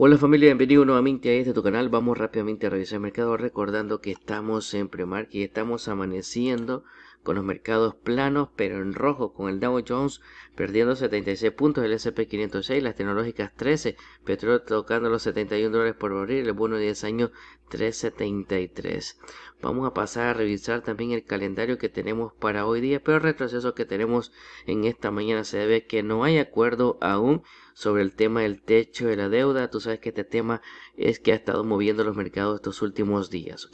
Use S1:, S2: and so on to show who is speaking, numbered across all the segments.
S1: Hola familia, bienvenido nuevamente a este tu canal. Vamos rápidamente a revisar el mercado recordando que estamos en Primark y estamos amaneciendo con los mercados planos pero en rojo con el Dow Jones perdiendo 76 puntos, el S&P 506, las tecnológicas 13, petróleo tocando los 71 dólares por abrir el bono de 10 años 373. Vamos a pasar a revisar también el calendario que tenemos para hoy día, pero el retroceso que tenemos en esta mañana se debe que no hay acuerdo aún sobre el tema del techo de la deuda. Tú sabes que este tema es que ha estado moviendo los mercados estos últimos días.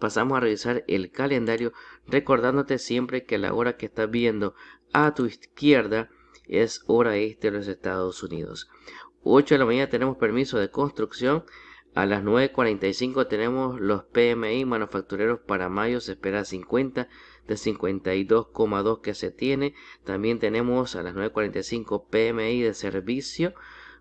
S1: Pasamos a revisar el calendario recordándote siempre que la hora que estás viendo a tu izquierda es hora este de los Estados Unidos. 8 de la mañana tenemos permiso de construcción. A las 9.45 tenemos los PMI manufactureros para mayo, se espera 50 de 52,2 que se tiene. También tenemos a las 9.45 PMI de servicio.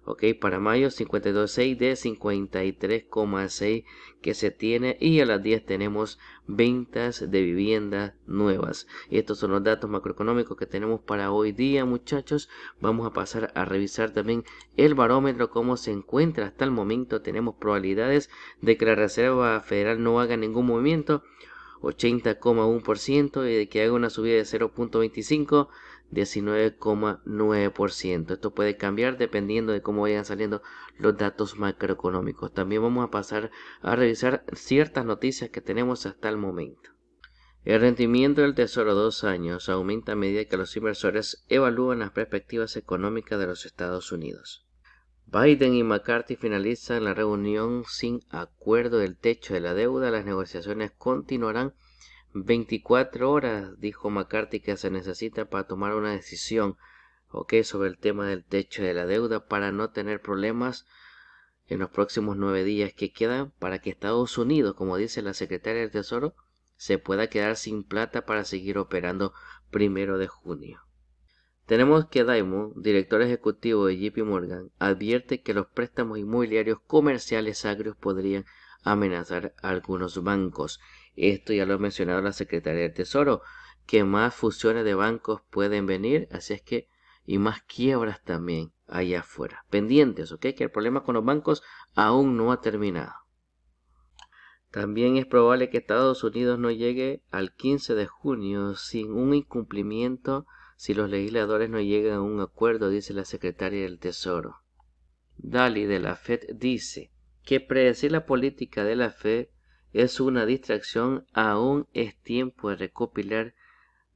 S1: Ok, para mayo 52.6 de 53,6 que se tiene y a las 10 tenemos ventas de viviendas nuevas. Y estos son los datos macroeconómicos que tenemos para hoy día muchachos. Vamos a pasar a revisar también el barómetro, cómo se encuentra hasta el momento. Tenemos probabilidades de que la Reserva Federal no haga ningún movimiento 80,1% y de que haga una subida de 0.25 19,9%. Esto puede cambiar dependiendo de cómo vayan saliendo los datos macroeconómicos. También vamos a pasar a revisar ciertas noticias que tenemos hasta el momento. El rendimiento del Tesoro dos años aumenta a medida que los inversores evalúan las perspectivas económicas de los Estados Unidos. Biden y McCarthy finalizan la reunión sin acuerdo del techo de la deuda. Las negociaciones continuarán 24 horas, dijo McCarthy, que se necesita para tomar una decisión sobre el tema del techo de la deuda para no tener problemas en los próximos nueve días que quedan para que Estados Unidos, como dice la secretaria del Tesoro, se pueda quedar sin plata para seguir operando primero de junio. Tenemos que Daimon, director ejecutivo de JP Morgan, advierte que los préstamos inmobiliarios comerciales agrios podrían amenazar a algunos bancos. Esto ya lo ha mencionado la Secretaría del Tesoro, que más fusiones de bancos pueden venir, así es que y más quiebras también allá afuera. Pendientes, ¿ok? Que el problema con los bancos aún no ha terminado. También es probable que Estados Unidos no llegue al 15 de junio sin un incumplimiento si los legisladores no llegan a un acuerdo, dice la secretaria del Tesoro. Dali de la FED dice que predecir la política de la FED es una distracción, aún es tiempo de recopilar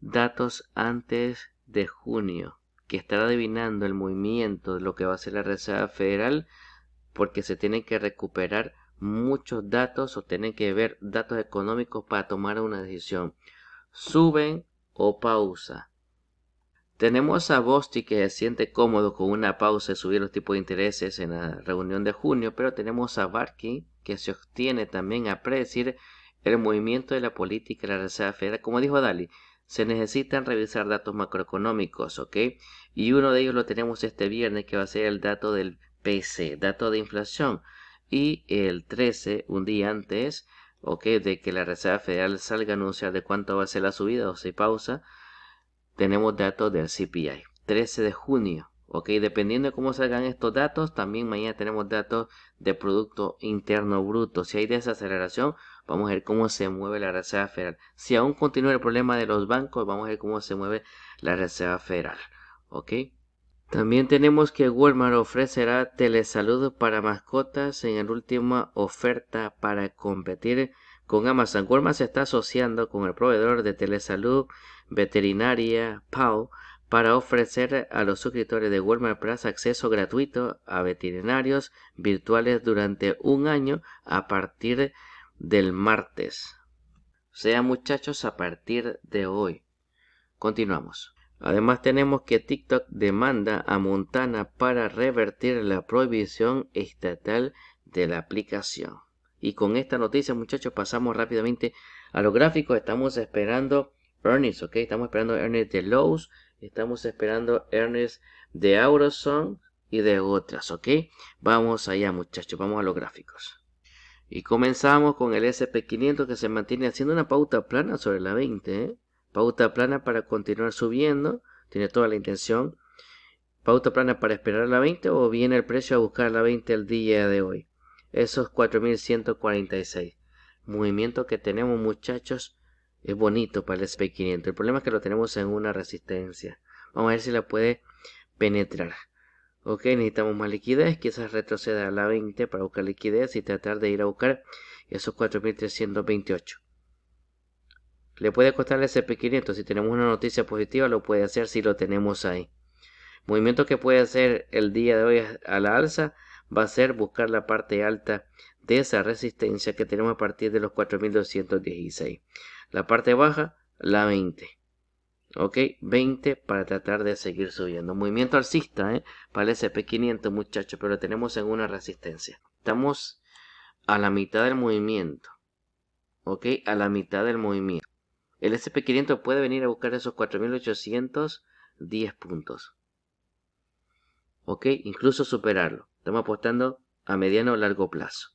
S1: datos antes de junio, que estará adivinando el movimiento de lo que va a ser la Reserva Federal, porque se tienen que recuperar muchos datos o tienen que ver datos económicos para tomar una decisión. Suben o pausa. Tenemos a Bosti que se siente cómodo con una pausa de subir los tipos de intereses en la reunión de junio, pero tenemos a Barkin que se obtiene también a predecir el movimiento de la política de la Reserva Federal. Como dijo Dali, se necesitan revisar datos macroeconómicos, ¿ok? Y uno de ellos lo tenemos este viernes que va a ser el dato del PC, dato de inflación. Y el 13, un día antes, ¿ok? De que la Reserva Federal salga a anunciar de cuánto va a ser la subida o si pausa tenemos datos del CPI. 13 de junio, ok, dependiendo de cómo salgan estos datos, también mañana tenemos datos de Producto Interno Bruto. Si hay desaceleración, vamos a ver cómo se mueve la Reserva Federal. Si aún continúa el problema de los bancos, vamos a ver cómo se mueve la Reserva Federal, ok. También tenemos que Walmart ofrecerá telesalud para mascotas en la última oferta para competir con Amazon. Walmart se está asociando con el proveedor de telesalud veterinaria Pau para ofrecer a los suscriptores de Walmart Plus acceso gratuito a veterinarios virtuales durante un año a partir del martes. O sea, muchachos, a partir de hoy. Continuamos. Además tenemos que TikTok demanda a Montana para revertir la prohibición estatal de la aplicación. Y con esta noticia muchachos pasamos rápidamente a los gráficos. Estamos esperando earnings, ok. Estamos esperando earnings de Lowe's. Estamos esperando earnings de Auroson y de otras, ok. Vamos allá muchachos, vamos a los gráficos. Y comenzamos con el SP500 que se mantiene haciendo una pauta plana sobre la 20, ¿eh? pauta plana para continuar subiendo, tiene toda la intención, pauta plana para esperar la 20 o viene el precio a buscar la 20 el día de hoy. Esos 4.146. Movimiento que tenemos muchachos es bonito para el SP500. El problema es que lo tenemos en una resistencia. Vamos a ver si la puede penetrar. Ok, necesitamos más liquidez. Quizás retroceda a la 20 para buscar liquidez y tratar de ir a buscar esos 4.328. Le puede costar el SP500. Si tenemos una noticia positiva, lo puede hacer si lo tenemos ahí. Movimiento que puede hacer el día de hoy a la alza va a ser buscar la parte alta de esa resistencia que tenemos a partir de los 4216. La parte baja, la 20. Ok, 20 para tratar de seguir subiendo. Movimiento alcista ¿eh? para el SP500, muchachos, pero tenemos en una resistencia. Estamos a la mitad del movimiento. Ok, a la mitad del movimiento. El SP500 puede venir a buscar esos 4810 puntos. ¿Ok? Incluso superarlo. Estamos apostando a mediano o largo plazo.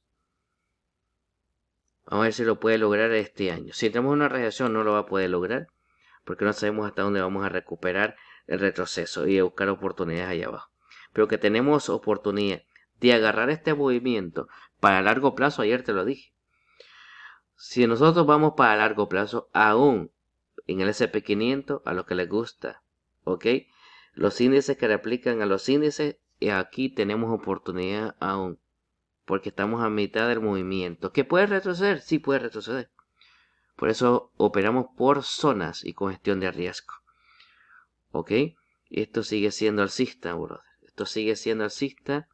S1: Vamos a ver si lo puede lograr este año. Si entramos en una reacción no lo va a poder lograr porque no sabemos hasta dónde vamos a recuperar el retroceso y a buscar oportunidades allá abajo. Pero que tenemos oportunidad de agarrar este movimiento para largo plazo, ayer te lo dije si nosotros vamos para largo plazo, aún en el SP500, a lo que les gusta, ¿ok? Los índices que aplican a los índices, y eh, aquí tenemos oportunidad aún, porque estamos a mitad del movimiento. ¿Que puede retroceder? Sí puede retroceder. Por eso operamos por zonas y con gestión de riesgo. ¿Ok? Esto sigue siendo alcista, brother. Esto sigue siendo alcista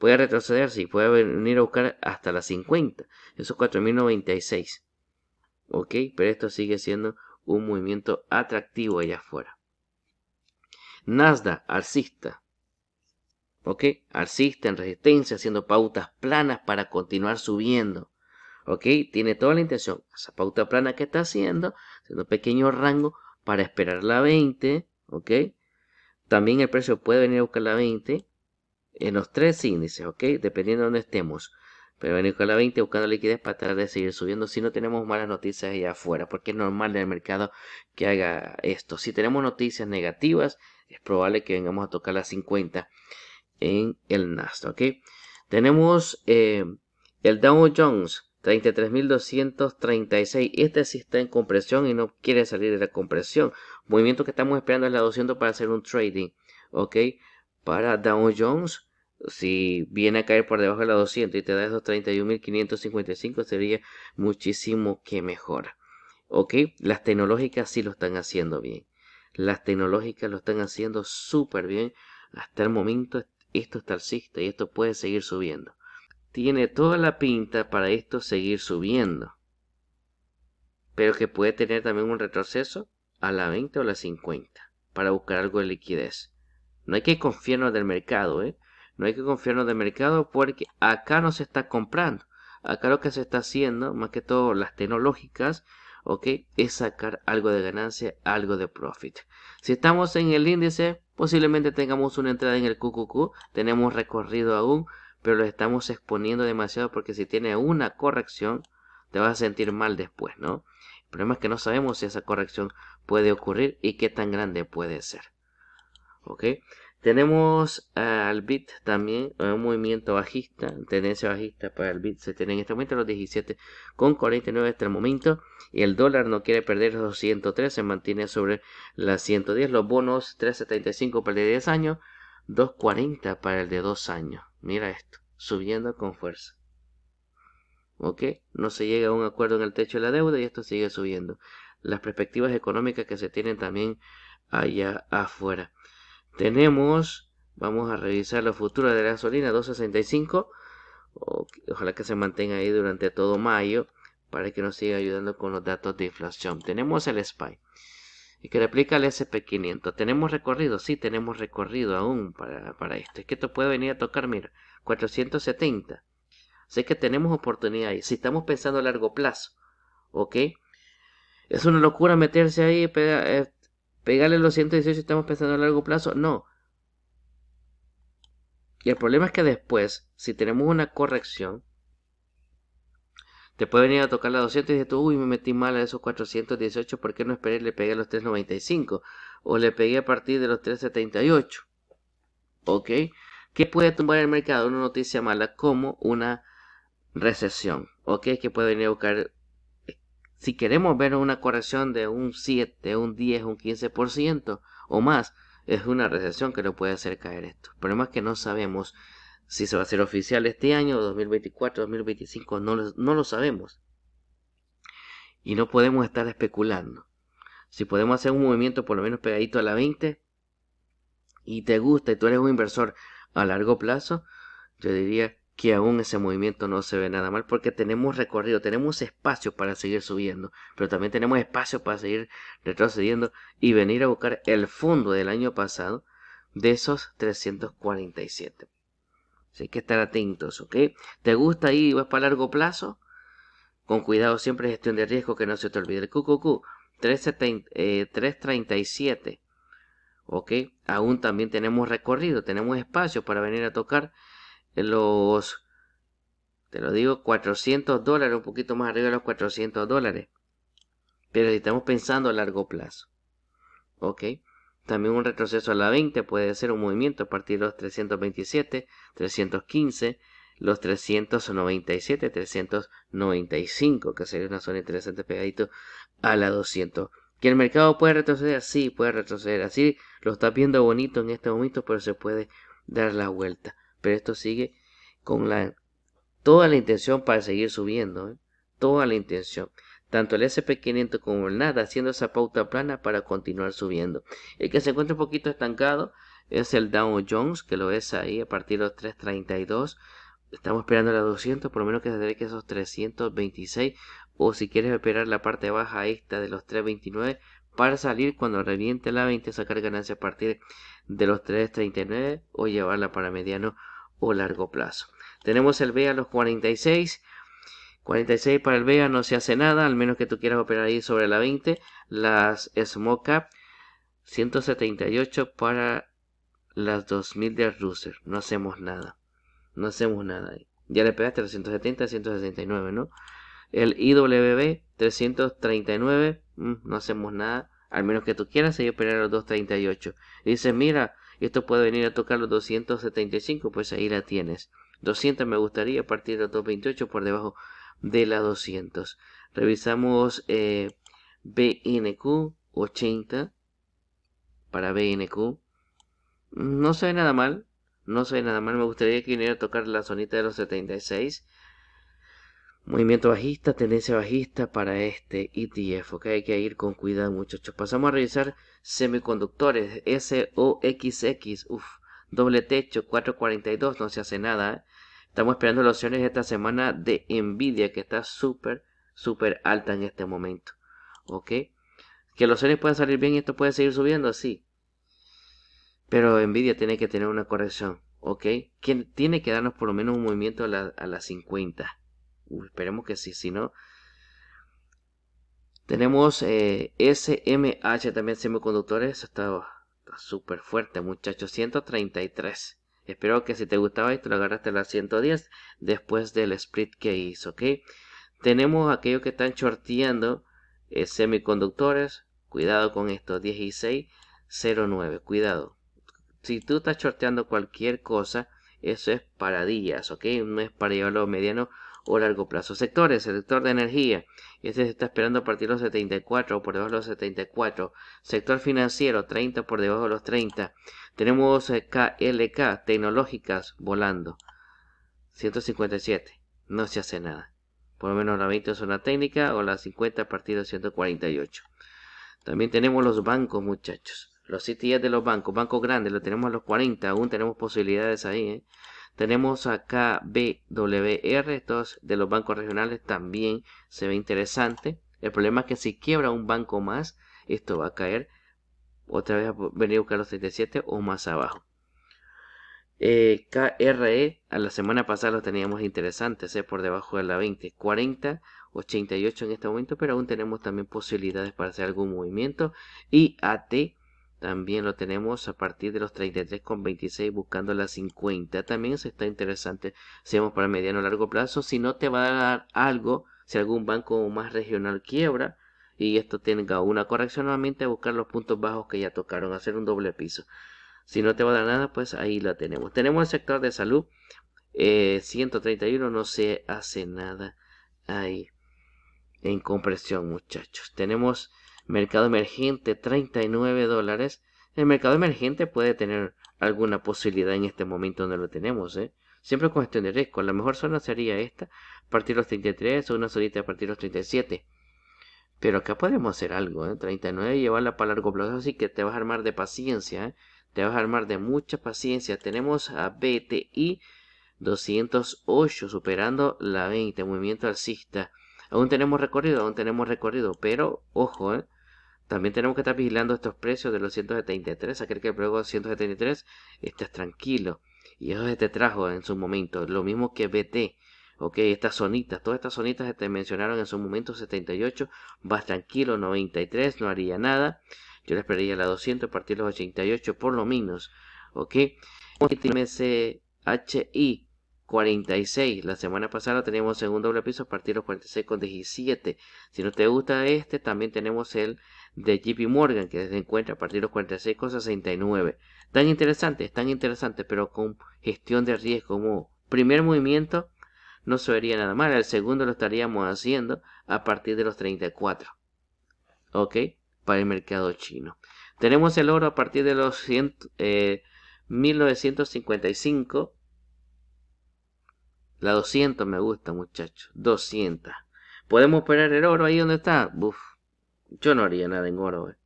S1: puede retroceder, si puede venir a buscar hasta las 50, esos 4096. Ok, pero esto sigue siendo un movimiento atractivo allá afuera. Nasdaq, alcista. Ok, alcista en resistencia, haciendo pautas planas para continuar subiendo. Ok, tiene toda la intención. Esa pauta plana que está haciendo, haciendo pequeño rango para esperar la 20. Ok, también el precio puede venir a buscar la 20 en los tres índices, ¿ok? Dependiendo de donde estemos. Pero venir con la 20 buscando liquidez para tratar de seguir subiendo si no tenemos malas noticias allá afuera, porque es normal en el mercado que haga esto. Si tenemos noticias negativas, es probable que vengamos a tocar las 50 en el Nasdaq, ¿ok? Tenemos eh, el Dow Jones, 33.236. Este sí está en compresión y no quiere salir de la compresión. Movimiento que estamos esperando en la 200 para hacer un trading. ¿Ok? Para Dow Jones si viene a caer por debajo de la 200 y te da esos 31.555 sería muchísimo que mejor. ¿Ok? Las tecnológicas sí lo están haciendo bien. Las tecnológicas lo están haciendo súper bien. Hasta el momento esto es alcista y esto puede seguir subiendo. Tiene toda la pinta para esto seguir subiendo. Pero que puede tener también un retroceso a la 20 o la 50 para buscar algo de liquidez. No hay que confiarnos del mercado, ¿eh? No hay que confiarnos de mercado porque acá no se está comprando. Acá lo que se está haciendo, más que todo las tecnológicas, ¿ok? Es sacar algo de ganancia, algo de profit. Si estamos en el índice, posiblemente tengamos una entrada en el QQQ, tenemos recorrido aún, pero lo estamos exponiendo demasiado porque si tiene una corrección, te vas a sentir mal después, ¿no? El problema es que no sabemos si esa corrección puede ocurrir y qué tan grande puede ser. ¿Ok? Tenemos al bit también, un movimiento bajista, tendencia bajista para el bit se tiene en este momento los con 17,49 hasta el momento. Y el dólar no quiere perder los tres se mantiene sobre las 110. Los bonos 3,75 para el de 10 años, 2,40 para el de 2 años. Mira esto, subiendo con fuerza. ¿Ok? No se llega a un acuerdo en el techo de la deuda y esto sigue subiendo. Las perspectivas económicas que se tienen también allá afuera tenemos, vamos a revisar la futura de la gasolina 265. ojalá que se mantenga ahí durante todo mayo para que nos siga ayudando con los datos de inflación. Tenemos el SPY y que replica el SP500. ¿Tenemos recorrido? Sí, tenemos recorrido aún para, para esto. Es que esto puede venir a tocar, mira, 470. Así que tenemos oportunidad ahí. Si estamos pensando a largo plazo, ¿ok? Es una locura meterse ahí, eh, pegarle los 118 estamos pensando a largo plazo, no. Y el problema es que después, si tenemos una corrección, te puede venir a tocar la 200 y dices tú, uy, me metí mal a esos 418, ¿por qué no esperé y le pegué a los 395? O le pegué a partir de los 378. ¿Ok? ¿Qué puede tumbar el mercado? Una noticia mala como una recesión. ¿Ok? Que puede venir a buscar si queremos ver una corrección de un 7, un 10, un 15% o más, es una recesión que lo puede hacer caer esto. Pero más que no sabemos si se va a hacer oficial este año, 2024, 2025, no lo, no lo sabemos. Y no podemos estar especulando. Si podemos hacer un movimiento por lo menos pegadito a la 20 y te gusta y tú eres un inversor a largo plazo, yo diría que aún ese movimiento no se ve nada mal porque tenemos recorrido, tenemos espacio para seguir subiendo, pero también tenemos espacio para seguir retrocediendo y venir a buscar el fondo del año pasado de esos 347. Así que estar atentos, ¿ok? ¿Te gusta y vas para largo plazo? Con cuidado siempre gestión de riesgo que no se te olvide. El QQQ 337. ¿Ok? Aún también tenemos recorrido, tenemos espacio para venir a tocar los, te lo digo, 400 dólares, un poquito más arriba de los 400 dólares. Pero estamos pensando a largo plazo, ¿ok? También un retroceso a la 20 puede ser un movimiento a partir de los 327, 315, los 397, 395, que sería una zona interesante pegadito a la 200. Que el mercado puede retroceder así, puede retroceder así, lo está viendo bonito en este momento, pero se puede dar la vuelta pero esto sigue con la, toda la intención para seguir subiendo, ¿eh? toda la intención. Tanto el SP500 como el nada haciendo esa pauta plana para continuar subiendo. El que se encuentra un poquito estancado es el Dow Jones, que lo es ahí a partir de los 332. Estamos esperando la 200, por lo menos que se debe que esos 326. O si quieres esperar la parte baja esta de los 329 para salir cuando reviente la 20, sacar ganancia a partir de los 339 o llevarla para mediano o largo plazo. Tenemos el BEA a los 46. 46 para el BEA no se hace nada, al menos que tú quieras operar ahí sobre la 20. Las smoke Cap 178 para las 2000 de Russell. No hacemos nada. No hacemos nada Ya le pegaste los 170, 169, ¿no? El IWB 339, mm, no hacemos nada. Al menos que tú quieras, y operar los 238. Dice, mira, y esto puede venir a tocar los 275, pues ahí la tienes. 200 me gustaría a partir de los 228 por debajo de la 200. Revisamos eh, BNQ 80 para BNQ. No se ve nada mal, no se ve nada mal. Me gustaría que viniera a tocar la zonita de los 76. Movimiento bajista, tendencia bajista para este ETF, ¿ok? Hay que ir con cuidado muchachos. Pasamos a revisar semiconductores SOXX, uff, doble techo, 442, no se hace nada. ¿eh? Estamos esperando las opciones esta semana de Nvidia, que está súper, súper alta en este momento. ¿Ok? Que los opciones puedan salir bien y esto puede seguir subiendo, sí. Pero envidia tiene que tener una corrección, ¿ok? tiene que darnos por lo menos un movimiento a las 50. esperemos que sí, si no, tenemos eh, SMH también semiconductores. está súper fuerte, muchachos. 133. Espero que si te gustaba y te lo agarraste a las 110 después del split que hizo, ¿ok? Tenemos aquellos que están shorteando eh, semiconductores. Cuidado con esto, 1609. Cuidado. Si tú estás shorteando cualquier cosa, eso es paradillas, ¿ok? No es para llevarlo mediano o largo plazo. Sectores, el sector de energía, este se está esperando a partir de los 74 o por debajo de los 74. Sector financiero, 30 por debajo de los 30. Tenemos KLK, eh, tecnológicas, volando, 157. No se hace nada. Por lo menos la 20 es una técnica o la 50 a partir de 148. También tenemos los bancos, muchachos. Los CTS de los bancos, bancos grandes, lo tenemos a los 40, aún tenemos posibilidades ahí. ¿eh? Tenemos acá BWR, estos de los bancos regionales también se ve interesante. El problema es que si quiebra un banco más, esto va a caer otra vez a venir a buscar los 37 o más abajo. Eh, KRE, a la semana pasada lo teníamos interesante, por debajo de la 20, 40, 88 en este momento, pero aún tenemos también posibilidades para hacer algún movimiento. Y AT, también lo tenemos a partir de los 33,26 buscando las 50. También se está interesante si vamos para mediano o largo plazo. Si no te va a dar algo, si algún banco más regional quiebra y esto tenga una corrección, nuevamente a buscar los puntos bajos que ya tocaron, hacer un doble piso. Si no te va a dar nada, pues ahí la tenemos. Tenemos el sector de salud. 131 eh, no se hace nada ahí en compresión muchachos tenemos Mercado emergente 39 dólares. El mercado emergente puede tener alguna posibilidad en este momento donde lo tenemos. ¿eh? Siempre con gestión de riesgo. La mejor zona sería esta. A partir los 33 o una solita a partir de los 37. Pero acá podemos hacer algo. ¿eh? 39 y llevarla para largo plazo. Así que te vas a armar de paciencia. ¿eh? Te vas a armar de mucha paciencia. Tenemos a BTI 208 superando la 20. Movimiento alcista. Aún tenemos recorrido, aún tenemos recorrido, pero ojo, ¿eh? También tenemos que estar vigilando estos precios de los 173, aquel que pruebo 173, estás tranquilo. Y eso te trajo en su momento, lo mismo que BT. Ok, estas zonitas, todas estas zonitas que te mencionaron en su momento, 78, vas tranquilo, 93, no haría nada. Yo le esperaría la 200, partir los 88 por lo menos. Ok, MCHI 46. La semana pasada tenemos segundo un doble piso, partir los 46 con 17. Si no te gusta este, también tenemos el de JP Morgan, que se encuentra a partir de los 46,69. Tan interesante, tan interesante, pero con gestión de riesgo. Como primer movimiento no se vería nada mal, el segundo lo estaríamos haciendo a partir de los 34. ¿Ok? Para el mercado chino. Tenemos el oro a partir de los 1955. Eh, La 200 me gusta, muchachos. 200. Podemos operar el oro ahí donde está. Uf, yo no haría nada en oro, eh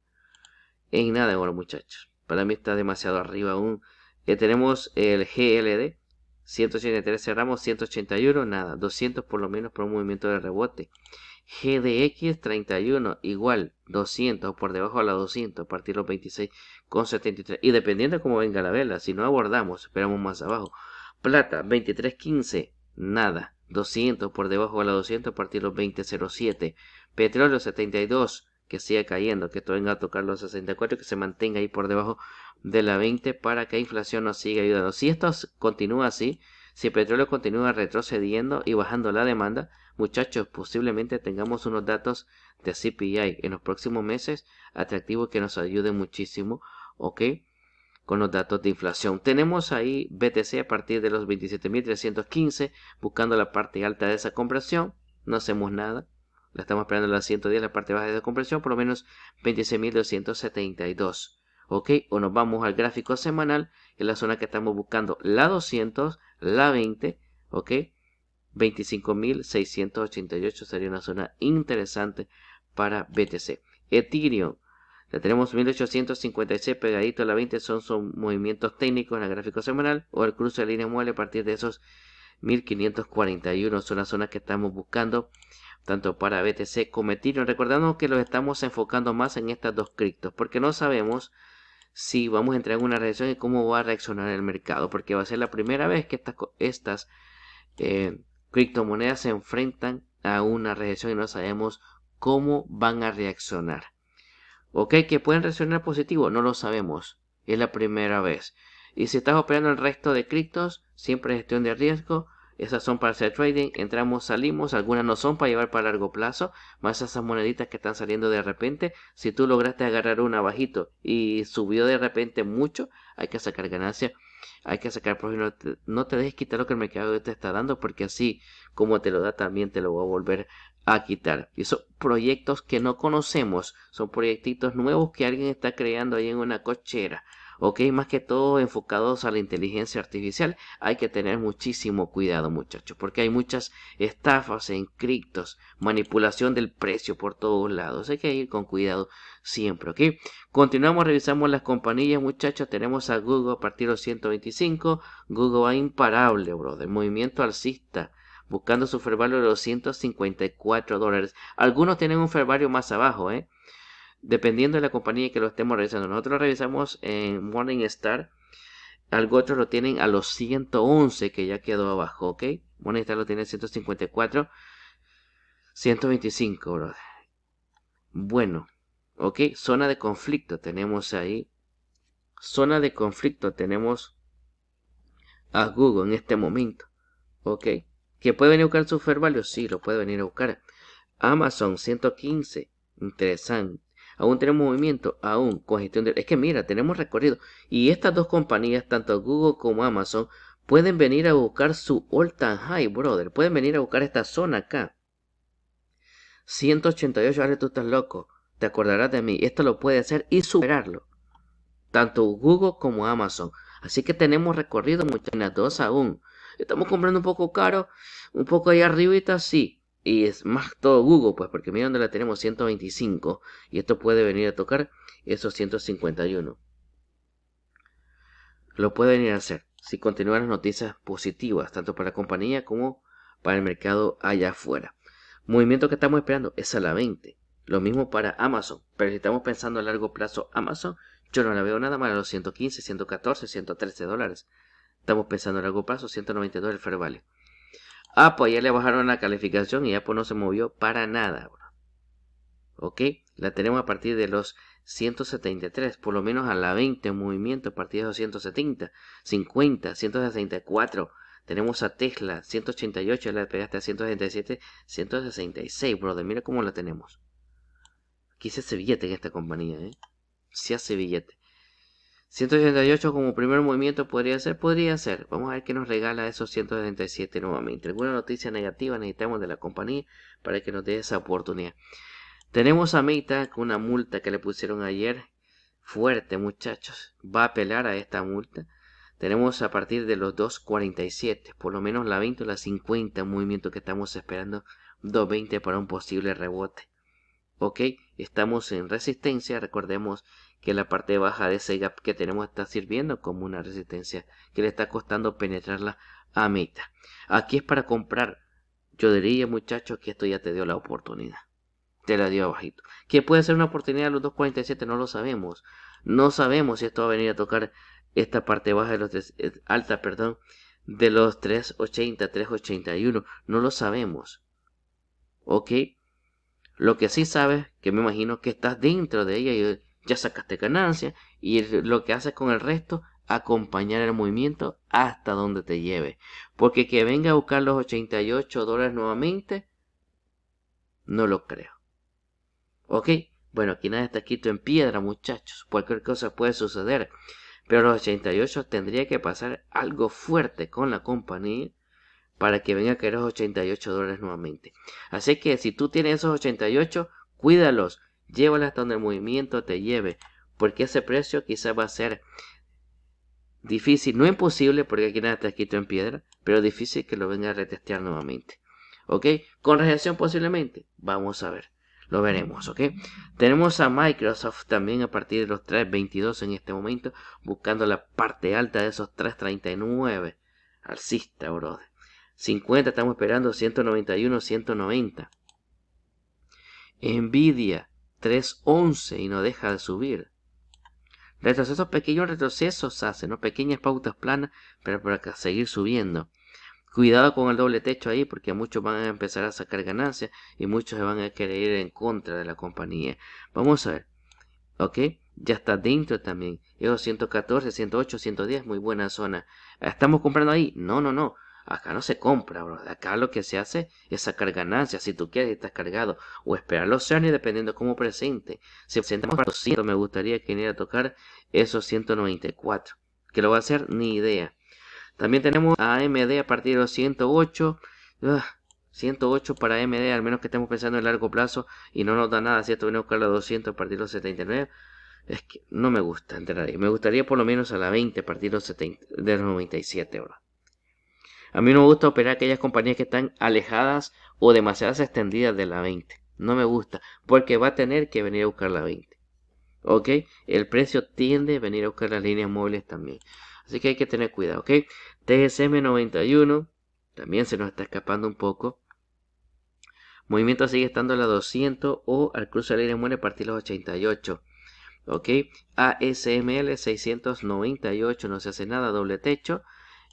S1: En nada en oro, muchachos. Para mí está demasiado arriba aún. Ya eh, tenemos el GLD. 183 cerramos, 181, nada. 200 por lo menos por un movimiento de rebote. GDX 31 igual 200 por debajo a la 200 a partir los 26 con 73 y dependiendo de cómo venga la vela si no abordamos esperamos más abajo plata 2315 nada 200 por debajo a la 200 a partir de los 2007 petróleo 72 que siga cayendo, que esto venga a tocar los 64, que se mantenga ahí por debajo de la 20 para que la inflación nos siga ayudando. Si esto continúa así, si el petróleo continúa retrocediendo y bajando la demanda, muchachos, posiblemente tengamos unos datos de CPI en los próximos meses atractivos que nos ayuden muchísimo, ¿ok? Con los datos de inflación. Tenemos ahí BTC a partir de los 27.315, buscando la parte alta de esa compresión. No hacemos nada la estamos esperando en la 110, la parte baja de compresión, por lo menos 26.272. ¿Ok? O nos vamos al gráfico semanal, en la zona que estamos buscando, la 200, la 20, ¿ok? 25.688 sería una zona interesante para BTC. Ethereum, la tenemos 1856 pegadito a la 20, son, son movimientos técnicos en el gráfico semanal o el cruce de línea mueble a partir de esos 1541, son las zonas que estamos buscando tanto para BTC como Ethereum. Recordando que los estamos enfocando más en estas dos criptos porque no sabemos si vamos a entrar en una recesión y cómo va a reaccionar el mercado porque va a ser la primera vez que estas, eh, criptomonedas se enfrentan a una recesión y no sabemos cómo van a reaccionar. Ok, que pueden reaccionar positivo, no lo sabemos. Es la primera vez. Y si estás operando el resto de criptos, siempre gestión de riesgo esas son para hacer trading. Entramos, salimos. Algunas no son para llevar para largo plazo. Más esas moneditas que están saliendo de repente. Si tú lograste agarrar una bajito y subió de repente mucho, hay que sacar ganancia, Hay que sacar No, no te, dejes quitar lo que el mercado te está dando porque así como te lo da también te lo va a volver a quitar. Y son proyectos que no conocemos. Son proyectitos nuevos que alguien está creando ahí en una cochera ok más que todo enfocados a la inteligencia artificial hay que tener muchísimo cuidado muchachos porque hay muchas estafas en criptos manipulación del precio por todos lados hay que ir con cuidado siempre ok continuamos revisamos las compañías muchachos tenemos a Google a partir de los 125 Google va imparable brother movimiento alcista buscando su fervario de los 154 dólares algunos tienen un fervario más abajo eh dependiendo de la compañía que lo estemos revisando. Nosotros lo revisamos en Morningstar. Algo otro lo tienen a los 111 que ya quedó abajo, ¿ok? Morningstar lo tiene 154. 125, Bueno, ok, zona de conflicto tenemos ahí. Zona de conflicto tenemos a Google en este momento. Ok, que puede venir a buscar su fair value, sí, lo puede venir a buscar. Amazon 115, interesante aún tenemos movimiento, aún con gestión de... Es que mira, tenemos recorrido. Y estas dos compañías, tanto Google como Amazon, pueden venir a buscar su all time high, brother. Pueden venir a buscar esta zona acá. 188, ahora tú estás loco. Te acordarás de mí. Esto lo puede hacer y superarlo. Tanto Google como Amazon. Así que tenemos recorrido las dos aún. Estamos comprando un poco caro, un poco ahí arribita, sí. Y es más todo Google, pues, porque mira donde la tenemos 125. Y esto puede venir a tocar esos 151. Lo puede venir a hacer si continúan las noticias positivas, tanto para la compañía como para el mercado allá afuera. Movimiento que estamos esperando es a la 20. Lo mismo para Amazon. Pero si estamos pensando a largo plazo Amazon, yo no la veo nada mal a los 115, 114, 113 dólares. Estamos pensando a largo plazo 192 el fair Ah, pues ya le bajaron la calificación y Apple pues, no se movió para nada. Bro. ¿Ok? La tenemos a partir de los 173, por lo menos a la 20 en movimiento, a partir de los 170, 50, 164. Tenemos a Tesla, 188, la pegaste a 167, 166, brother. Mira cómo la tenemos. Aquí se hace billete en esta compañía, ¿eh? Se hace billete. 188 como primer movimiento podría ser, podría ser. Vamos a ver qué nos regala esos 177 nuevamente. Alguna noticia negativa necesitamos de la compañía para que nos dé esa oportunidad. Tenemos a Meta con una multa que le pusieron ayer. Fuerte muchachos. Va a apelar a esta multa. Tenemos a partir de los 2.47, por lo menos la 20 o la 50 movimiento que estamos esperando. 2.20 para un posible rebote. Ok estamos en resistencia, recordemos que la parte baja de ese gap que tenemos está sirviendo como una resistencia que le está costando penetrarla a meta. Aquí es para comprar. Yo diría muchachos que esto ya te dio la oportunidad. Te la dio abajito. Que puede ser una oportunidad de los 2.47, no lo sabemos. No sabemos si esto va a venir a tocar esta parte baja de los eh, alta, perdón, de los 3.80, 3.81. No lo sabemos. ¿Ok? Lo que sí sabes, que me imagino que estás dentro de ella y eh, ya sacaste ganancia y lo que haces con el resto, acompañar el movimiento hasta donde te lleve. Porque que venga a buscar los 88 dólares nuevamente, no lo creo. ¿Ok? Bueno, aquí nada está escrito en piedra, muchachos. Cualquier cosa puede suceder. Pero los 88 tendría que pasar algo fuerte con la compañía para que venga a los 88 dólares nuevamente. Así que si tú tienes esos 88, cuídalos, llévalos hasta donde el movimiento te lleve, porque ese precio quizás va a ser difícil, no imposible, porque aquí nada está escrito en piedra, pero difícil que lo venga a retestear nuevamente. ¿Ok? Con reacción posiblemente, vamos a ver. Lo veremos, ¿ok? Tenemos a Microsoft también a partir de los 3.22 en este momento, buscando la parte alta de esos 3.39. Alcista, brother. 50 estamos esperando 191, 190. envidia 311 y no deja de subir. Retrocesos, pequeños retrocesos hacen, ¿no? Pequeñas pautas planas, pero para seguir subiendo. Cuidado con el doble techo ahí, porque muchos van a empezar a sacar ganancias y muchos se van a querer ir en contra de la compañía. Vamos a ver. ¿Ok? Ya está dentro también. Esos 114, 108, 110, muy buena zona. ¿Estamos comprando ahí? No, no, no. Acá no se compra, bro. Acá lo que se hace es sacar ganancias. Si tú quieres y estás cargado, o esperar los años, dependiendo cómo presente. Si presentamos para 200, me gustaría que viniera a tocar esos 194. Que lo va a hacer, ni idea. También tenemos a AMD a partir de los 108. 108 ah, para AMD, al menos que estemos pensando en largo plazo y no nos da nada. Si esto viene a buscar los 200 a partir de los 79 es que no me gusta entrar ahí. Me gustaría por lo menos a la 20 a partir de de los 97, bro. A mí no me gusta operar aquellas compañías que están alejadas o demasiadas extendidas de la 20. No me gusta, porque va a tener que venir a buscar la 20. ¿Ok? El precio tiende a venir a buscar las líneas móviles también. Así que hay que tener cuidado, ¿ok? TSM 91 también se nos está escapando un poco. Movimiento sigue estando a la 200 o al cruce de la línea a partir de los 88. ¿Ok? ASML 698 no se hace nada, doble techo.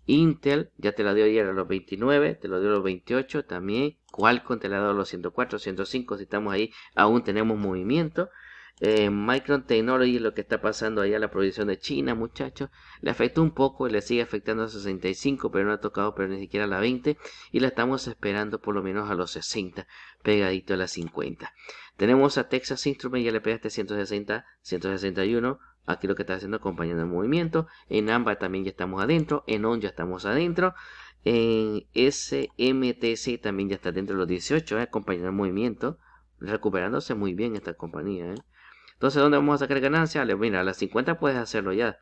S1: Intel ya te la dio ayer a los 29, te lo dio a los 28 también. Qualcomm te la dio a los 104, 105, si estamos ahí, aún tenemos movimiento. Eh, Micron Technology, lo que está pasando allá, la prohibición de China, muchachos, le afectó un poco y le sigue afectando a 65, pero no ha tocado, pero ni siquiera a la 20, y la estamos esperando por lo menos a los 60, pegadito a la 50. Tenemos a Texas Instruments, ya le pegaste 160, 161, Aquí lo que está haciendo es acompañando el movimiento. En AMBA también ya estamos adentro. En ON ya estamos adentro. En SMTC también ya está dentro los 18, ¿eh? acompañando el movimiento. Recuperándose muy bien esta compañía. Eh. Entonces, ¿dónde vamos a sacar ganancias? Mira, a las 50 puedes hacerlo ya.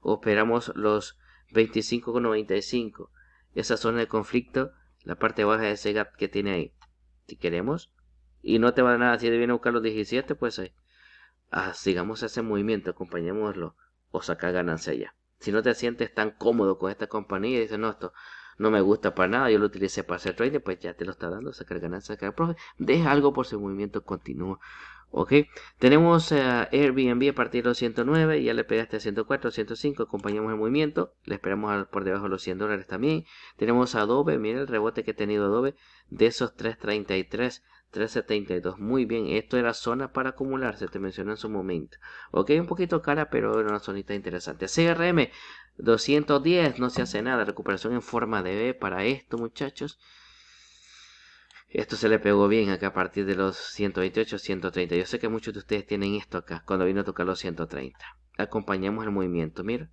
S1: Operamos los 25 los 25,95. Esa zona de conflicto, la parte baja de ese gap que tiene ahí. Si queremos. Y no te va a nada, si te viene a buscar los 17, pues ahí. Eh, Ah, sigamos ese movimiento, acompañémoslo o sacar ganancia ya. Si no te sientes tan cómodo con esta compañía y dices, no, esto no me gusta para nada, yo lo utilicé para hacer trading, pues ya te lo está dando, sacar ganancia, sacar profe deja algo por su movimiento continuo Ok, tenemos eh, Airbnb a partir de los 109, ya le pegaste a 104, 105, acompañamos el movimiento, le esperamos por debajo de los 100 dólares también. Tenemos Adobe, mira el rebote que ha tenido Adobe de esos 333 372. Muy bien, esto era zona para acumularse, te mencionó en su momento. Ok, un poquito cara, pero era una zonita interesante. CRM 210, no se hace nada. Recuperación en forma de B para esto, muchachos. Esto se le pegó bien acá a partir de los 128, 130. Yo sé que muchos de ustedes tienen esto acá, cuando vino a tocar los 130. Acompañamos el movimiento, mira.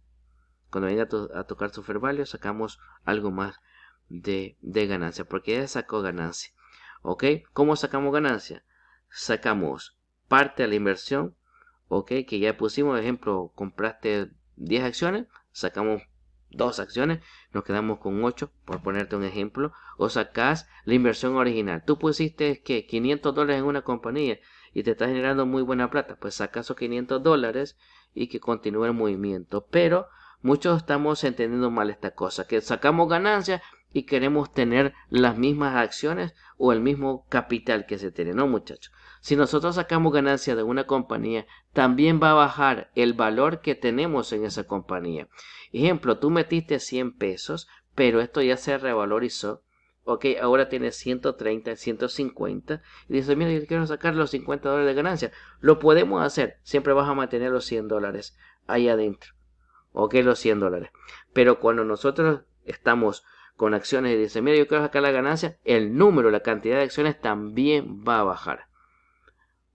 S1: Cuando vino a, tocar su sacamos algo más de, de ganancia, porque ya sacó ganancia. ¿Ok? ¿Cómo sacamos ganancia? Sacamos parte de la inversión, ¿ok? Que ya pusimos, ejemplo, compraste 10 acciones, sacamos dos acciones, nos quedamos con 8, por ponerte un ejemplo, o sacas la inversión original. Tú pusiste que 500 dólares en una compañía y te está generando muy buena plata, pues sacas esos 500 dólares y que continúe el movimiento. Pero muchos estamos entendiendo mal esta cosa, que sacamos ganancias, y queremos tener las mismas acciones o el mismo capital que se tiene. No, muchachos. Si nosotros sacamos ganancia de una compañía, también va a bajar el valor que tenemos en esa compañía. Ejemplo, tú metiste 100 pesos, pero esto ya se revalorizó. Ok, ahora tienes 130, 150. Y dices. mira, yo quiero sacar los 50 dólares de ganancia. Lo podemos hacer. Siempre vas a mantener los 100 dólares ahí adentro. Ok, los 100 dólares. Pero cuando nosotros estamos con acciones y dice, mira, yo quiero sacar la ganancia, el número, la cantidad de acciones también va a bajar.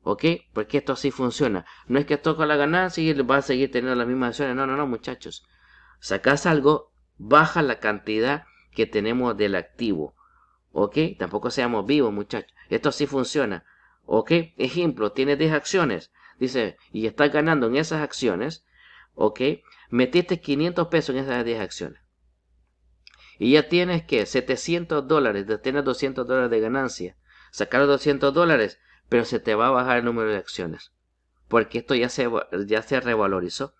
S1: ¿Ok? Porque esto así funciona. No es que toca la ganancia y va a seguir teniendo las mismas acciones. No, no, no, muchachos. Sacas algo, baja la cantidad que tenemos del activo. ¿Ok? Tampoco seamos vivos, muchachos. Esto sí funciona. ¿Ok? Ejemplo, tienes 10 acciones. Dice, y estás ganando en esas acciones. ¿Ok? Metiste 500 pesos en esas 10 acciones y ya tienes que 700 dólares, tienes 200 dólares de ganancia, sacar los 200 dólares, pero se te va a bajar el número de acciones, porque esto ya se, ya se revalorizó.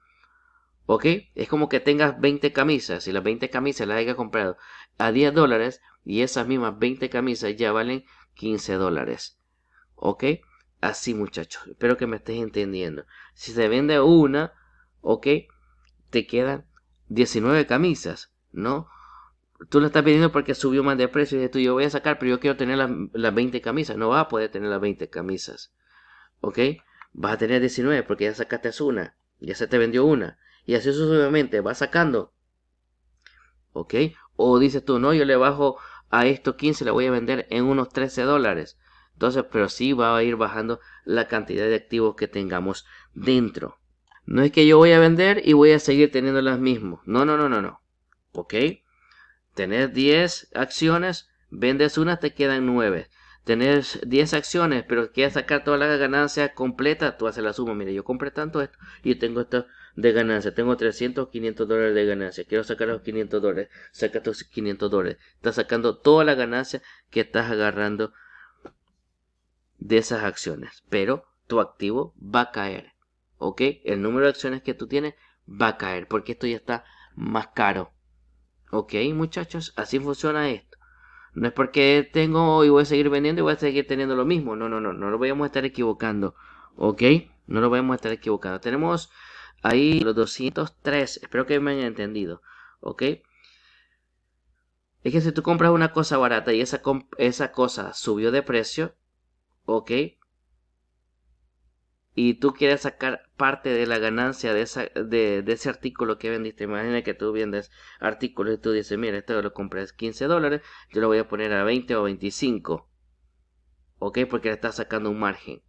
S1: ¿Ok? Es como que tengas 20 camisas y las 20 camisas las hayas comprado a 10 dólares y esas mismas 20 camisas ya valen 15 dólares. ¿Ok? Así muchachos, espero que me estés entendiendo. Si se vende una, ¿ok? Te quedan 19 camisas, ¿no? tú la estás pidiendo porque subió más de precio. Y dices tú, yo voy a sacar, pero yo quiero tener las, 20 camisas. No vas a poder tener las 20 camisas. ¿Ok? Vas a tener 19 porque ya sacaste una. Ya se te vendió una. Y así sucesivamente, va sacando. ¿Ok? O dices tú, no, yo le bajo a esto 15, le voy a vender en unos 13 dólares. Entonces, pero sí va a ir bajando la cantidad de activos que tengamos dentro. No es que yo voy a vender y voy a seguir teniendo las mismas. No, no, no, no, no. ¿Ok? Tener 10 acciones, vendes una, te quedan 9. Tener 10 acciones, pero quieres sacar toda la ganancia completa, tú haces la suma. Mira, yo compré tanto esto y tengo esto de ganancia. Tengo 300, 500 dólares de ganancia. Quiero sacar los 500 dólares. Saca tus 500 dólares. Estás sacando toda la ganancia que estás agarrando de esas acciones. Pero tu activo va a caer. ¿Ok? El número de acciones que tú tienes va a caer porque esto ya está más caro. Ok, muchachos, así funciona esto. No es porque tengo y voy a seguir vendiendo y voy a seguir teniendo lo mismo. No, no, no, no lo voy a estar equivocando. ¿Ok? No lo voy a estar equivocando. Tenemos ahí los 203. Espero que me hayan entendido. ¿Ok? Es que si tú compras una cosa barata y esa, esa cosa subió de precio, ¿ok? Y tú quieres sacar parte de la ganancia de, ese artículo que vendiste. Imagina que tú vendes artículos y tú dices, mira, esto lo compras 15 dólares, yo lo voy a poner a 20 o 25. ¿Ok? Porque le estás sacando un margen.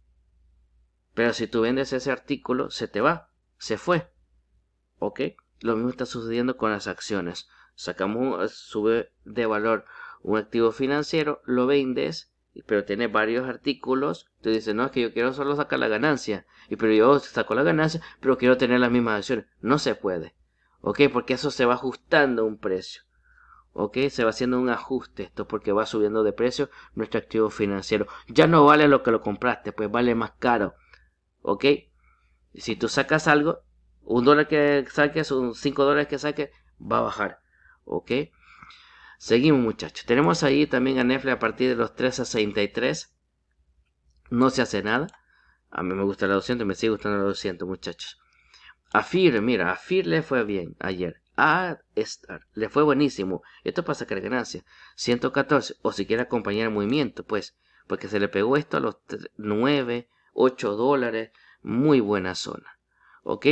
S1: Pero si tú vendes ese artículo, se te va, se fue. ¿Ok? Lo mismo está sucediendo con las acciones. Sacamos, sube de valor un activo financiero, lo vendes pero tiene varios artículos, tú dices, no, es que yo quiero solo sacar la ganancia, y pero yo saco la ganancia, pero quiero tener las mismas acciones. No se puede, ¿ok? Porque eso se va ajustando un precio, ¿ok? Se va haciendo un ajuste esto porque va subiendo de precio nuestro activo financiero. Ya no vale lo que lo compraste, pues vale más caro, ¿ok? Si tú sacas algo, un dólar que saques, un cinco dólares que saques, va a bajar, ¿ok? Seguimos muchachos. Tenemos ahí también a Netflix a partir de los a 63 No se hace nada. A mí me gusta la 200 y me sigue gustando la 200 muchachos. A fir mira, a fir le fue bien ayer. A Star le fue buenísimo. Esto pasa que la ganancia, 114 o si quiere acompañar el movimiento pues. Porque se le pegó esto a los 9, 8 dólares. Muy buena zona. ¿Ok?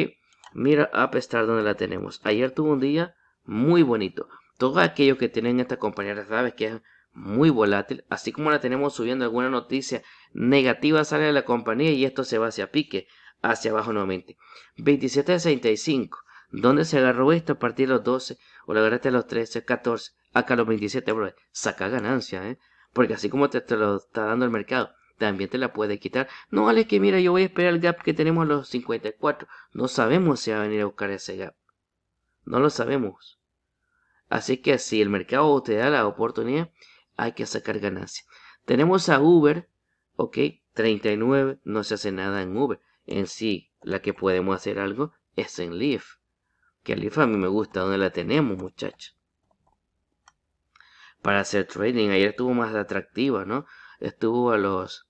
S1: Mira a Star, donde la tenemos. Ayer tuvo un día muy bonito. Todo aquello que tienen esta compañía. de sabes que es muy volátil, así como la tenemos subiendo alguna noticia negativa sale de la compañía y esto se va hacia pique, hacia abajo nuevamente. 27.65, ¿dónde se agarró esto? A partir de los 12, o la agarraste a los 13, 14, acá los 27, bro, saca ganancia, ¿eh? Porque así como te, te lo está dando el mercado, también te la puede quitar. No vale que mira, yo voy a esperar el gap que tenemos a los 54. No sabemos si va a venir a buscar ese gap. No lo sabemos. Así que si el mercado te da la oportunidad, hay que sacar ganancia. Tenemos a Uber, ok, 39, no se hace nada en Uber. En sí, la que podemos hacer algo es en Leaf. Que Leaf a mí me gusta donde la tenemos, muchachos. Para hacer trading, ayer estuvo más atractiva, ¿no? Estuvo a los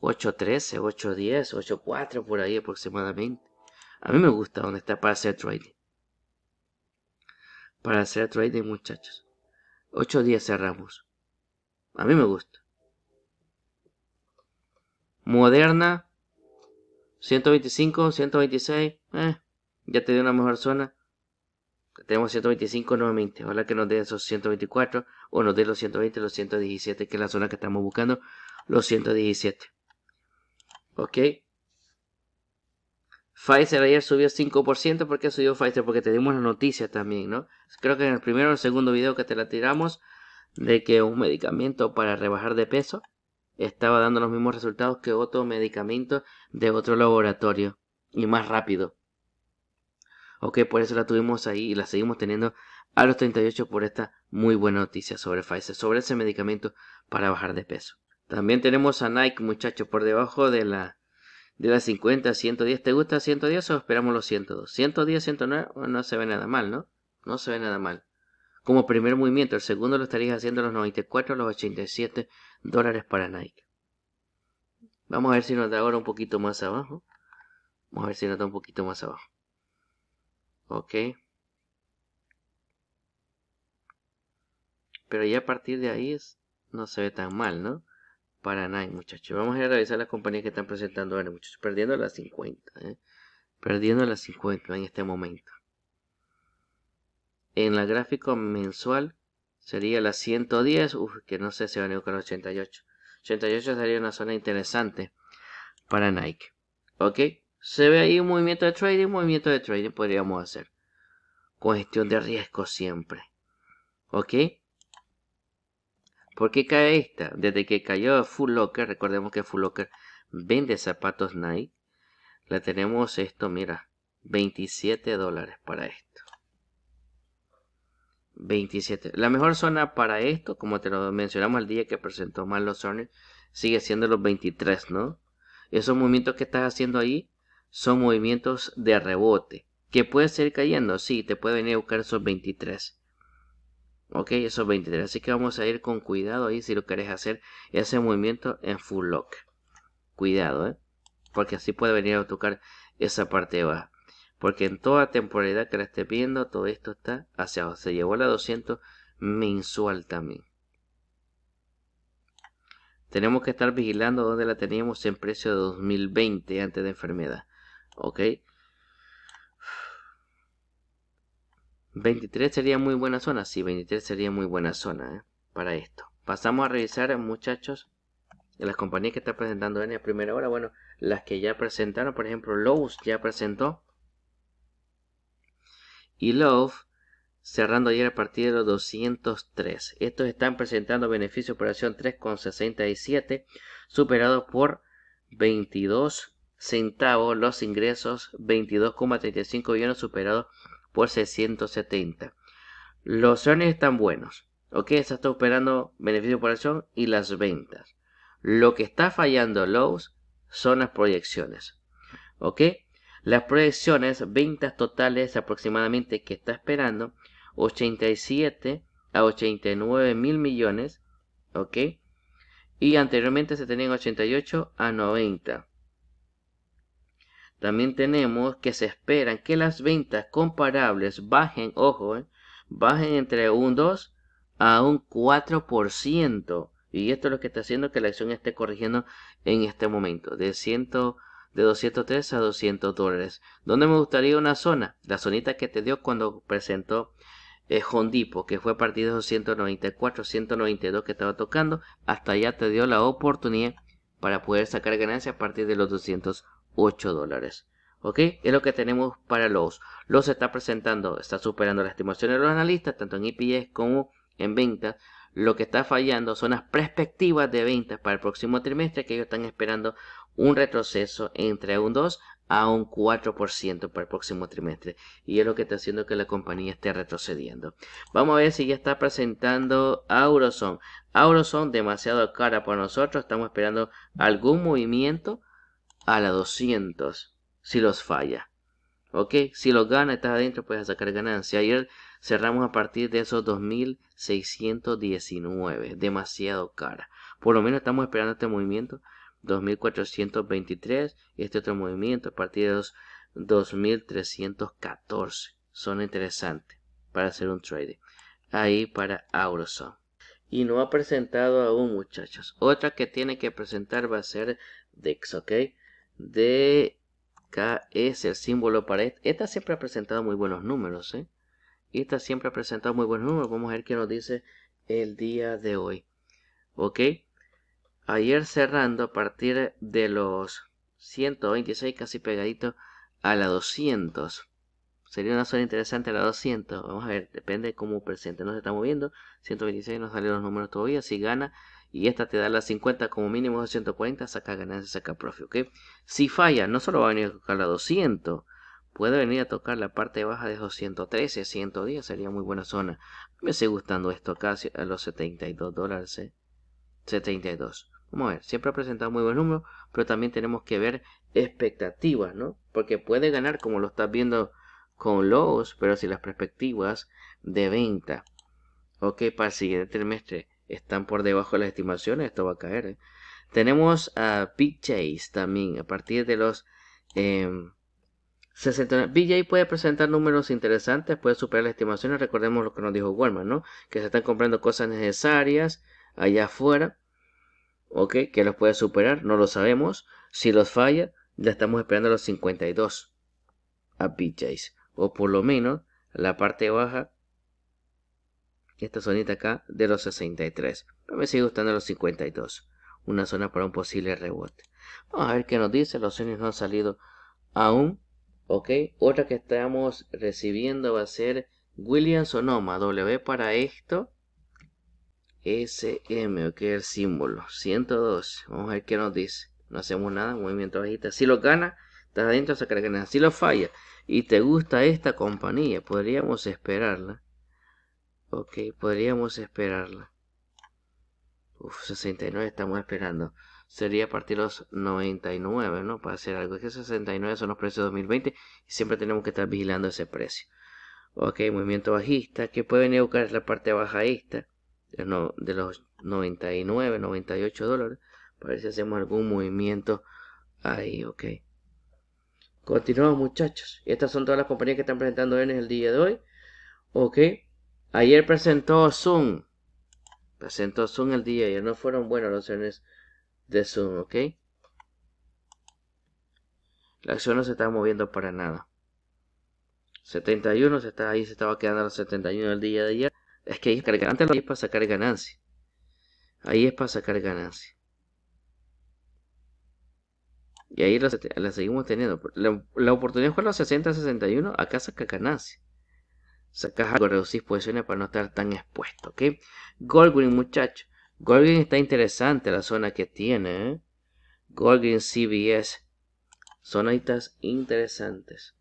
S1: 8.13, 8.10, 8.4 por ahí aproximadamente. A mí me gusta donde está para hacer trading para hacer trading, muchachos. 8 días cerramos. A mí me gusta. Moderna. 125, 126. Eh, ya te dio una mejor zona. Tenemos 125 nuevamente. Ojalá que nos dé esos 124. O nos dé los 120, los 117, que es la zona que estamos buscando. Los 117. Ok. Pfizer ayer subió 5%. ¿Por qué subió Pfizer? Porque te dimos la noticia también, ¿no? Creo que en el primero o el segundo video que te la tiramos de que un medicamento para rebajar de peso estaba dando los mismos resultados que otro medicamento de otro laboratorio y más rápido. Ok, por eso la tuvimos ahí y la seguimos teniendo a los 38 por esta muy buena noticia sobre Pfizer, sobre ese medicamento para bajar de peso. También tenemos a Nike, muchachos, por debajo de la de las 50 a 110. ¿Te gusta 110 o esperamos los 102? 110, 109 no se ve nada mal, ¿no? No se ve nada mal. Como primer movimiento, el segundo lo estarías haciendo los 94, los 87 dólares para Nike. Vamos a ver si nos da ahora un poquito más abajo. Vamos a ver si nos da un poquito más abajo. Ok. Pero ya a partir de ahí es, no se ve tan mal, ¿no? para Nike, muchachos. Vamos a revisar las compañías que están presentando ahora, muchachos. Perdiendo las 50, ¿eh? Perdiendo las 50 en este momento. En la gráfica mensual sería las 110, uf, que no sé si van a con 88. 88 sería una zona interesante para Nike. ¿Ok? Se ve ahí un movimiento de trading, un movimiento de trading podríamos hacer. Con gestión de riesgo siempre. ¿Ok? ¿Por qué cae esta? Desde que cayó Full Locker, recordemos que Full Locker vende zapatos Nike. La tenemos esto, mira, 27 dólares para esto. 27. La mejor zona para esto, como te lo mencionamos el día que presentó Malo Sorner, sigue siendo los 23, ¿no? Esos movimientos que estás haciendo ahí son movimientos de rebote, que puede seguir cayendo, sí, te puede venir a buscar esos 23 ok esos 23 así que vamos a ir con cuidado ahí si lo querés hacer ese movimiento en full lock cuidado ¿eh? porque así puede venir a tocar esa parte de baja porque en toda temporalidad que la esté viendo todo esto está hacia abajo se llevó la 200 mensual también tenemos que estar vigilando donde la teníamos en precio de 2020 antes de enfermedad ok 23 sería muy buena zona. Sí, 23 sería muy buena zona ¿eh? para esto. Pasamos a revisar, muchachos, las compañías que está presentando en la primera hora. Bueno, las que ya presentaron, por ejemplo, Lowe's ya presentó. Y Lowe's cerrando ayer a partir de los 203. Estos están presentando beneficio operación 3,67, Superado por 22 centavos los ingresos, 22,35 millones superados por 670. Los earnings están buenos. Ok, se está operando beneficio por acción y las ventas. Lo que está fallando Lowe's son las proyecciones. Ok, las proyecciones, ventas totales aproximadamente que está esperando 87 a 89 mil millones. Ok, y anteriormente se tenían 88 a 90. También tenemos que se esperan que las ventas comparables bajen, ojo, eh, bajen entre un 2 a un 4%. Y esto es lo que está haciendo que la acción esté corrigiendo en este momento, de, 100, de 203 a 200 dólares. ¿Dónde me gustaría una zona? La zonita que te dio cuando presentó Jondipo, eh, Hondipo, que fue a partir de 194, 192 que estaba tocando, hasta allá te dio la oportunidad para poder sacar ganancias a partir de los 200 8 dólares. ¿Ok? Es lo que tenemos para los. Los está presentando, está superando las estimaciones de los analistas, tanto en IPS e como en ventas. Lo que está fallando son las perspectivas de ventas para el próximo trimestre, que ellos están esperando un retroceso entre un 2 a un 4% para el próximo trimestre. Y es lo que está haciendo que la compañía esté retrocediendo. Vamos a ver si ya está presentando Auroson. Auroson demasiado cara para nosotros. Estamos esperando algún movimiento a la 200 si los falla. ¿Ok? Si los gana, estás adentro, puedes sacar ganancia. Ayer cerramos a partir de esos 2.619. Demasiado cara. Por lo menos estamos esperando este movimiento. 2.423 y este otro movimiento a partir de los 2.314. Son interesantes para hacer un trade. Ahí para Auroson. Y no ha presentado aún muchachos. Otra que tiene que presentar va a ser DEX, ¿ok? de K e es el símbolo para este. esta. siempre ha presentado muy buenos números, ¿eh? Esta siempre ha presentado muy buenos números. Vamos a ver qué nos dice el día de hoy. ¿Ok? Ayer cerrando a partir de los 126, casi pegadito a la 200. Sería una zona interesante a la 200. Vamos a ver, depende cómo presente se está moviendo. 126 no salieron los números todavía. Si gana, y esta te da las 50 como mínimo de 140, saca ganancia, saca profit, ¿ok? Si falla, no solo va a venir a tocar la 200, puede venir a tocar la parte baja de 213, 110, sería muy buena zona. Me sigue gustando esto acá a los 72 dólares, 72. ¿eh? Vamos a ver, siempre ha presentado muy buen número, pero también tenemos que ver expectativas, ¿no? Porque puede ganar como lo estás viendo con los, pero si las perspectivas de venta, ok, para el siguiente trimestre están por debajo de las estimaciones, esto va a caer. ¿eh? Tenemos a Big también, a partir de los 69. Em, BJ puede presentar números interesantes, puede superar las estimaciones. Recordemos lo que nos dijo Walmart, ¿no? Que se están comprando cosas necesarias allá afuera. ¿Ok? Que los puede superar, no lo sabemos. Si los falla, ya estamos esperando los 52 a BJs. O por lo menos la parte baja esta zonita acá de los 63. Pero me sigue gustando los 52. Una zona para un posible rebote. Vamos a ver qué nos dice. Los sueños no han salido aún. Ok. Otra que estamos recibiendo va a ser William Sonoma. W para esto. SM, ok, el símbolo. 112. Vamos a ver qué nos dice. No hacemos nada. Movimiento bajista. Si lo gana, estás adentro, sacar que Si lo falla y te gusta esta compañía, podríamos esperarla Ok, podríamos esperarla. Uf, 69 estamos esperando. Sería partir de los 99, ¿no? Para hacer algo. Es que 69 son los precios de 2020 y siempre tenemos que estar vigilando ese precio. Ok, movimiento bajista. que puede venir buscar? la parte bajista de los 99, 98 dólares. Para ver si hacemos algún movimiento ahí, ok. Continuamos muchachos. Estas son todas las compañías que están presentando en el día de hoy. Ok. Ayer presentó Zoom. Presentó Zoom el día. de Ayer no fueron buenas las acciones de Zoom, ¿ok? La acción no se está moviendo para nada. 71 se está ahí, se estaba quedando a los 71 el día de ayer. Es que ahí es, para sacar ganancia. Ahí es para sacar ganancia. Y ahí la, seguimos teniendo. La, oportunidad fue a los 60-61. Acá saca ganancia sacas algo, reducís posiciones para no estar tan expuesto, ¿ok? Goldwing, muchachos. Goldwing está interesante la zona que tiene, ¿eh? Goldwing CBS. Zonitas interesantes.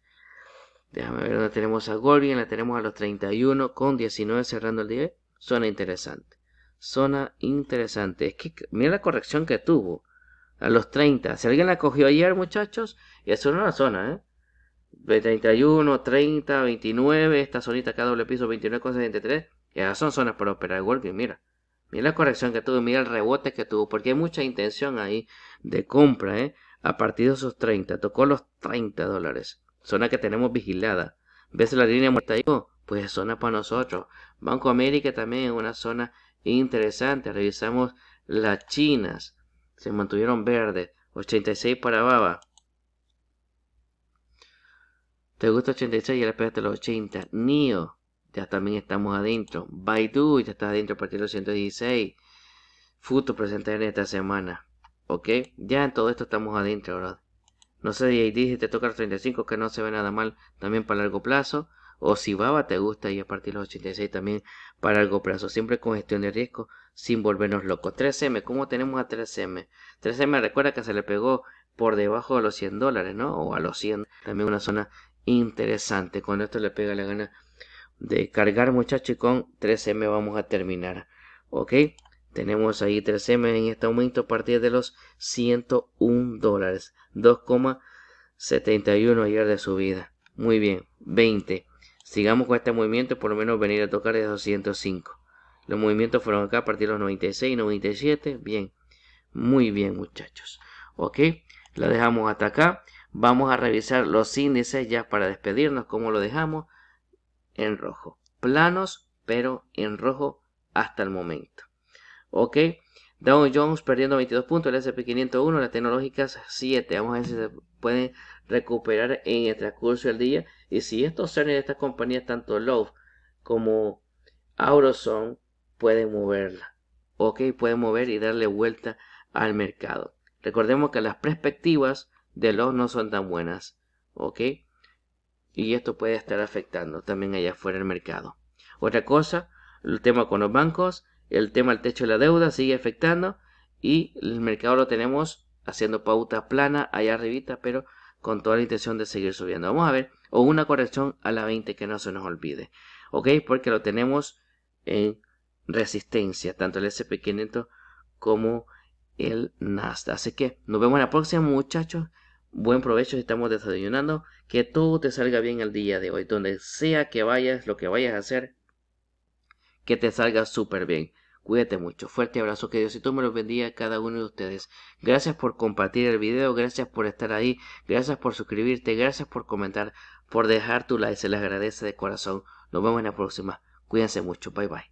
S1: Déjame ver dónde tenemos a Goldwing. La tenemos a los 31 con 19 cerrando el día. Zona interesante. Zona interesante. Es que mira la corrección que tuvo. A los 30. Si alguien la cogió ayer, muchachos, y eso es una zona, ¿eh? 31, 30, 29, esta zonita acá doble piso, 29,73. Ya son zonas para operar golpe. mira. Mira la corrección que tuvo, mira el rebote que tuvo, porque hay mucha intención ahí de compra, ¿eh? A partir de esos 30, tocó los 30 dólares. Zona que tenemos vigilada. ¿Ves la línea muerta ahí? Oh, pues zona para nosotros. Banco América también es una zona interesante. Revisamos las chinas. Se mantuvieron verdes. 86 para Baba. Te gusta 86 y le pegaste los 80. Nio, ya también estamos adentro. Baidu ya está adentro a partir de los 116. Futo presentar en esta semana. ¿Ok? Ya en todo esto estamos adentro, ¿verdad? No sé, y si te toca los 35, que no se ve nada mal también para largo plazo. O si Baba te gusta y a partir de los 86 también para largo plazo. Siempre con gestión de riesgo sin volvernos locos. 3M, ¿cómo tenemos a 3M? 3M recuerda que se le pegó por debajo de los 100 dólares, ¿no? O a los 100. También una zona interesante. con esto le pega la gana de cargar, muchachos, con 3M vamos a terminar. Ok, tenemos ahí 3M en este momento a partir de los 101 dólares. 2,71 ayer de subida. Muy bien, 20. Sigamos con este movimiento, por lo menos venir a tocar de 205. Los movimientos fueron acá a partir de los 96, 97. Bien, muy bien muchachos. Ok, la dejamos hasta acá. Vamos a revisar los índices ya para despedirnos, como lo dejamos en rojo. Planos, pero en rojo hasta el momento. Ok, Dow Jones perdiendo 22 puntos, el S&P 501, las tecnológicas 7. Vamos a ver si se pueden recuperar en el transcurso del día. Y si estos seres de estas compañías, tanto Love como Auroson, pueden moverla. Ok, pueden mover y darle vuelta al mercado. Recordemos que las perspectivas de los no son tan buenas, ¿ok? Y esto puede estar afectando también allá afuera el mercado. Otra cosa, el tema con los bancos, el tema del techo de la deuda sigue afectando y el mercado lo tenemos haciendo pauta plana allá arribita, pero con toda la intención de seguir subiendo. Vamos a ver, o una corrección a la 20 que no se nos olvide, ¿ok? Porque lo tenemos en resistencia, tanto el SP500 como el Nasdaq. Así que nos vemos en la próxima, muchachos. Buen provecho estamos desayunando. Que todo te salga bien el día de hoy. Donde sea que vayas, lo que vayas a hacer, que te salga súper bien. Cuídate mucho. Fuerte abrazo. Que Dios y tú me los bendiga a cada uno de ustedes. Gracias por compartir el video. Gracias por estar ahí. Gracias por suscribirte. Gracias por comentar. Por dejar tu like. Se les agradece de corazón. Nos vemos en la próxima. Cuídense mucho. Bye bye.